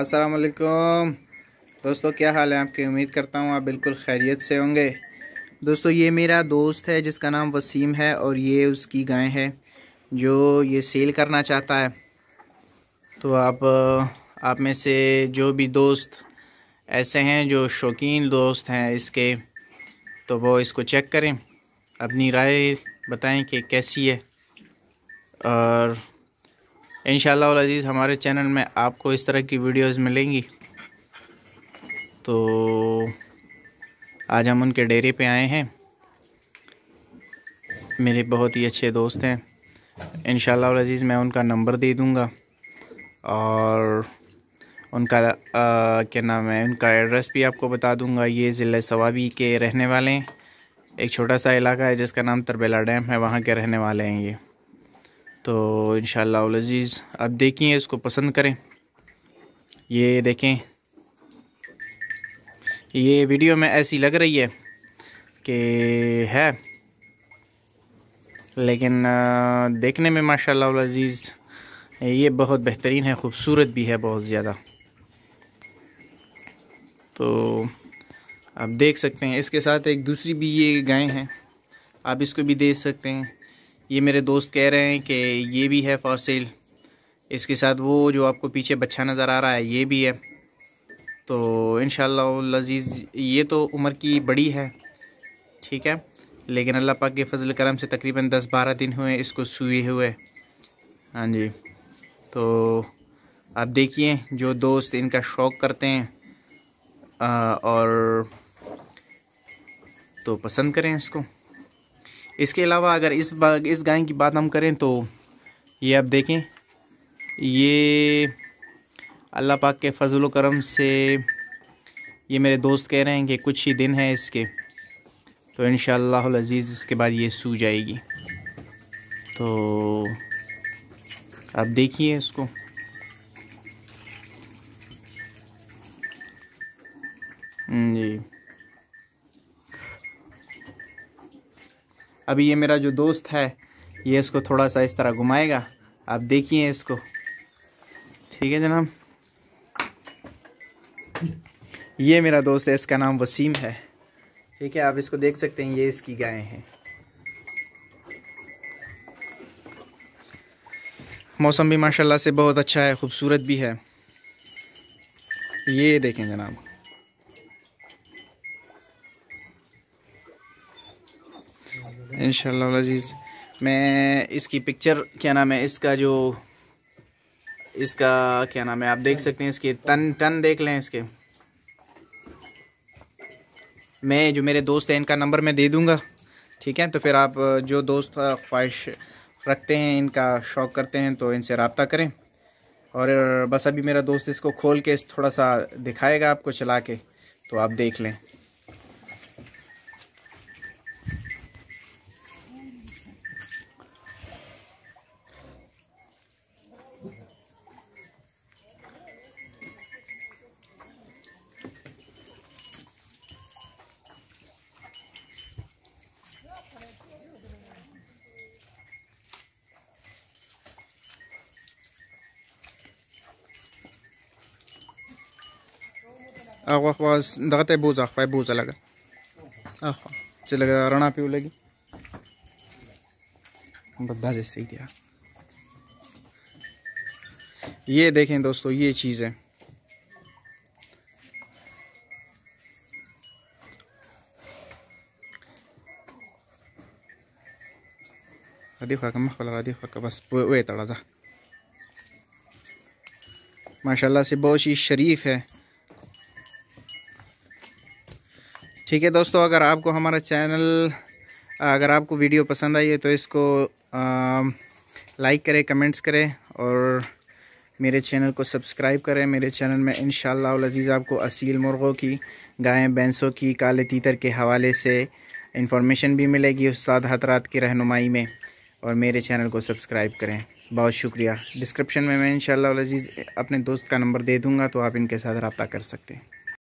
असलकुम दोस्तों क्या हाल है आपकी उम्मीद करता हूँ आप बिल्कुल खैरियत से होंगे दोस्तों ये मेरा दोस्त है जिसका नाम वसीम है और ये उसकी गाय है जो ये सेल करना चाहता है तो आप आप में से जो भी दोस्त ऐसे हैं जो शौकीन दोस्त हैं इसके तो वो इसको चेक करें अपनी राय बताएं कि कैसी है और इन अजीज़ हमारे चैनल में आपको इस तरह की वीडियोस मिलेंगी तो आज हम उनके डेरे पे आए हैं मेरे बहुत ही अच्छे दोस्त हैं इन अजीज़ मैं उनका नंबर दे दूँगा और उनका क्या नाम है उनका एड्रेस भी आपको बता दूंगा ये ज़िले सवाबी के रहने वाले हैं एक छोटा सा इलाका है जिसका नाम तरबेला डैम है वहाँ के रहने वाले हैं ये तो इन शजीज़ आप देखिए इसको पसंद करें ये देखें ये वीडियो में ऐसी लग रही है कि है लेकिन देखने में माशा अजीज़ ये बहुत बेहतरीन है ख़ूबसूरत भी है बहुत ज़्यादा तो आप देख सकते हैं इसके साथ एक दूसरी भी ये गाय हैं आप इसको भी देख सकते हैं ये मेरे दोस्त कह रहे हैं कि ये भी है फॉर सेल इसके साथ वो जो आपको पीछे बच्चा नज़र आ रहा है ये भी है तो इन शजीज़ ये तो उम्र की बड़ी है ठीक है लेकिन अल्लाह पाक के फजल करम से तकरीबन दस बारह दिन हुए इसको सूए हुए हाँ जी तो आप देखिए जो दोस्त इनका शौक़ करते हैं आ, और तो पसंद करें इसको इसके अलावा अगर इस बाग इस गाय की बात हम करें तो ये आप देखें ये अल्लाह पाक के फजल करम से ये मेरे दोस्त कह रहे हैं कि कुछ ही दिन हैं इसके तो इन अज़ीज़ उसके बाद ये सू जाएगी तो आप देखिए इसको हम्म, जी अभी ये मेरा जो दोस्त है ये इसको थोड़ा सा इस तरह घुमाएगा आप देखिए इसको ठीक है जनाब ये मेरा दोस्त है इसका नाम वसीम है ठीक है आप इसको देख सकते हैं ये इसकी गाय हैं मौसम भी माशाल्लाह से बहुत अच्छा है खूबसूरत भी है ये देखें जनाब इन शजीज मैं इसकी पिक्चर क्या नाम है इसका जो इसका क्या नाम है आप देख सकते हैं इसके तन तन देख लें इसके मैं जो मेरे दोस्त हैं इनका नंबर मैं दे दूंगा ठीक है तो फिर आप जो दोस्त ख्वाहिश रखते हैं इनका शौक़ करते हैं तो इनसे रबता करें और बस अभी मेरा दोस्त इसको खोल के थोड़ा सा दिखाएगा आपको चला के तो आप देख लें هغه خو دغه ته بوزه خو بوزه لګه اخو چې لګه رڼا پیو لګي बदबाज ऐसे ही दिया ये देखें दोस्तों ये चीज़ है رديفها كم مخبل رديفها بس ويت على ذا ما شاء الله से बहुत ही शरीफ है ठीक है दोस्तों अगर आपको हमारा चैनल अगर आपको वीडियो पसंद आई है तो इसको लाइक करें कमेंट्स करें और मेरे चैनल को सब्सक्राइब करें मेरे चैनल में इन शज़ीज़ आपको असील मुर्गों की गायें भैंसों की काले तीतर के हवाले से इन्फॉर्मेशन भी मिलेगी उस्ताद हतरात की रहनुमाई में और मेरे चैनल को सब्सक्राइब करें बहुत शुक्रिया डिस्क्रिप्शन में मैं इन अजीज़ अपने दोस्त का नंबर दे दूँगा तो आप इनके साथ रबता कर सकते हैं